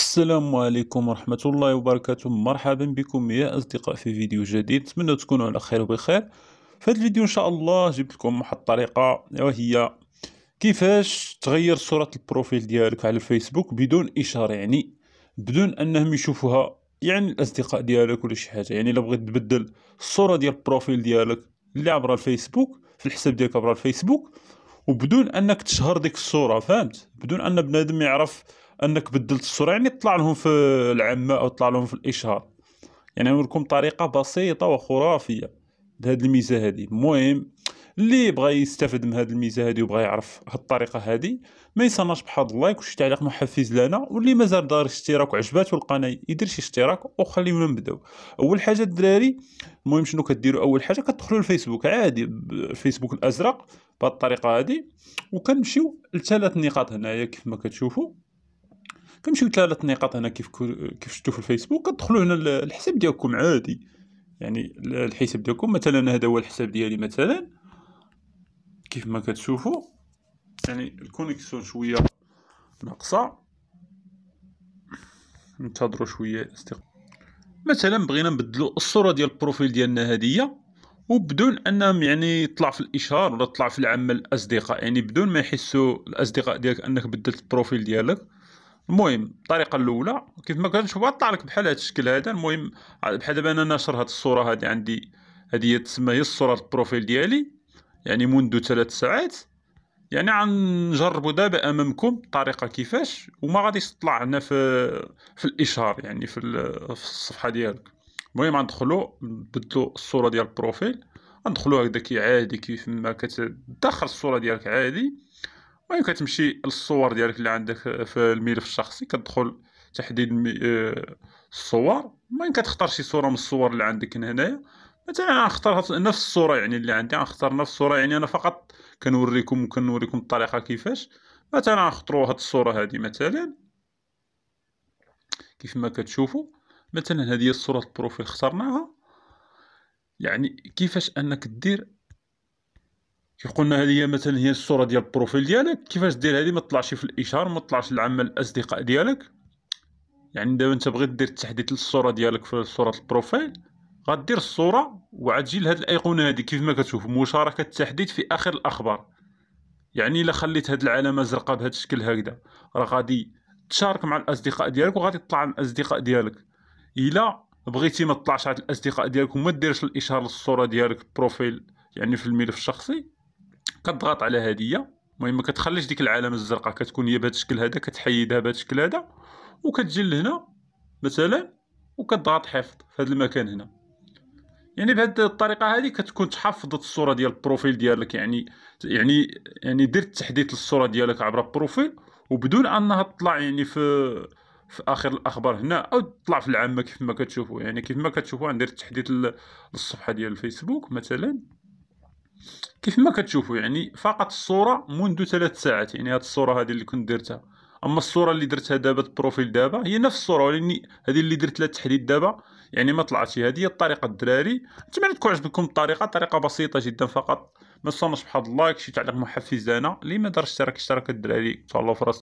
السلام عليكم ورحمة الله وبركاته مرحبا بكم يا أصدقاء في فيديو جديد نتمنى تكونوا على خير وبخير في هذا الفيديو إن شاء الله جبت لكم واحد الطريقة وهي كيفاش تغير صورة البروفيل ديالك على الفيسبوك بدون إشارة يعني بدون أنهم يشوفوها يعني الأصدقاء ديالك ولا شي حاجة يعني لو بغيت تبدل الصورة ديال البروفيل ديالك اللي عبر الفيسبوك في الحساب ديالك عبر الفيسبوك وبدون أنك تشهر ديك الصورة فهمت بدون أن بنادم يعرف انك بدلت الصوره يعني طلع لهم في العماء او طلع لهم في الاشهار يعني نوريكم طريقه بسيطه وخرافيه لهذه الميزه هذه المهم اللي بغى يستفد من هذه الميزه هذه وبغى يعرف هاد الطريقه هذه ما ينساناش بحال اللايك وشي تعليق محفز لنا واللي مازال دار اشتراك وعجباتو القناه يدير شي اشتراك وخلينا نبداو اول حاجه الدراري المهم شنو كديروا اول حاجه كتدخلوا الفيسبوك عادي الفيسبوك الازرق بهاد الطريقه هذه وكنمشيو لثلاث نقاط هنايا كيف ما كتشوفوا كنمشيو ثلاثه نقاط هنا كيف كيف شفتوا في الفيسبوك كتدخلوا هنا الحساب ديالكم عادي يعني الحساب ديالكم مثلا هذا هو الحساب ديالي مثلا كيف ما كتشوفوا يعني الكونيكسيون شويه ناقصه انتظروا شويه استق... مثلا بغينا نبدلوا الصوره ديال البروفيل ديالنا هديه وبدون انهم يعني يطلع في الاشهار ولا يطلع في العمل الاصدقاء يعني بدون ما يحسوا الاصدقاء ديالك انك بدلت البروفيل ديالك المهم الطريقه الاولى كيف ما كنت طلع لك بحال هذا الشكل هذا المهم بحال دابا انا ناشر هاد الصوره هادي عندي هادي تسمى هي الصوره البروفيل ديالي يعني منذ ثلاث ساعات يعني غنجربوا دابا امامكم الطريقه كيفاش وما غاديش تطلع هنا في في الاشهار يعني في, في الصفحه ديالك المهم غندخلوا نبدلوا الصوره ديال البروفيل غندخلوا هكذا كي عادي كيف ما كتدخل الصوره ديالك عادي المهم كتمشي للصور ديالك اللي عندك في الملف الشخصي كتدخل تحديد آه، الصور المهم كتختار شي صوره من الصور اللي عندك هنايا مثلا غنختار نفس الصوره يعني اللي عندي غنختار نفس الصوره يعني انا فقط كنوريكم كنوريكم الطريقه كيفاش مثلا غنخطرو هاد الصوره هادي مثلا كيف ما كتشوفوا مثلا هذه هي الصوره البروفيل اخترناها يعني كيفاش انك دير كي قلنا هذه مثلا هي الصوره ديال البروفيل ديالك كيفاش دير هذه ما تطلعش في الاشهار ما تطلعش لعمل الاصدقاء ديالك يعني دابا انت بغيت دير التحديث للصوره ديالك في صوره البروفيل غدير الصوره وعاد تجي لهاد الايقونه هذه كيف ما كتشوف مشاركه التحديث في اخر الاخبار يعني الا خليت هاد العلامه الزرقاء بهذا الشكل هكذا راه غادي تشارك مع الاصدقاء ديالك وغادي تطلع مع الاصدقاء ديالك الا بغيتي ما تطلعش على الاصدقاء ديالك وما ديرش الاشهار للصوره ديالك بروفيل يعني في الملف الشخصي كتضغط على هذه المهم ما كتخليش ديك العلامه الزرقاء كتكون هي بهذا الشكل هذا كتحيدها بهذا الشكل هذا وكتجي لهنا مثلا وكتضغط حفظ في هذا المكان هنا يعني بهذه الطريقه هذه كتكون تحفظت الصوره ديال البروفيل ديالك يعني يعني يعني درت تحديث للصوره ديالك عبر البروفيل وبدون انها تطلع يعني في في اخر الاخبار هنا او تطلع في العامه كيف ما كتشوفوا يعني كيف ما كتشوفوا ندير تحديث للصفحه ديال الفيسبوك مثلا كيف ما كتشوفوا يعني فقط الصوره منذ ثلاث ساعات يعني هذه الصوره هذه اللي كنت درتها اما الصوره اللي درتها دابا البروفيل دابا هي نفس الصوره ولاني هذه اللي درت لها التحديد دابا يعني ما طلعتش هذه هي الطريقه الدراري نتمنى تكون عجبتكم الطريقه طريقه بسيطه جدا فقط ما تنساوش بحال اللايك شي تعليق محفز لنا اللي ما دارش اشترك اشترك الدراري تهلاو شاء فرص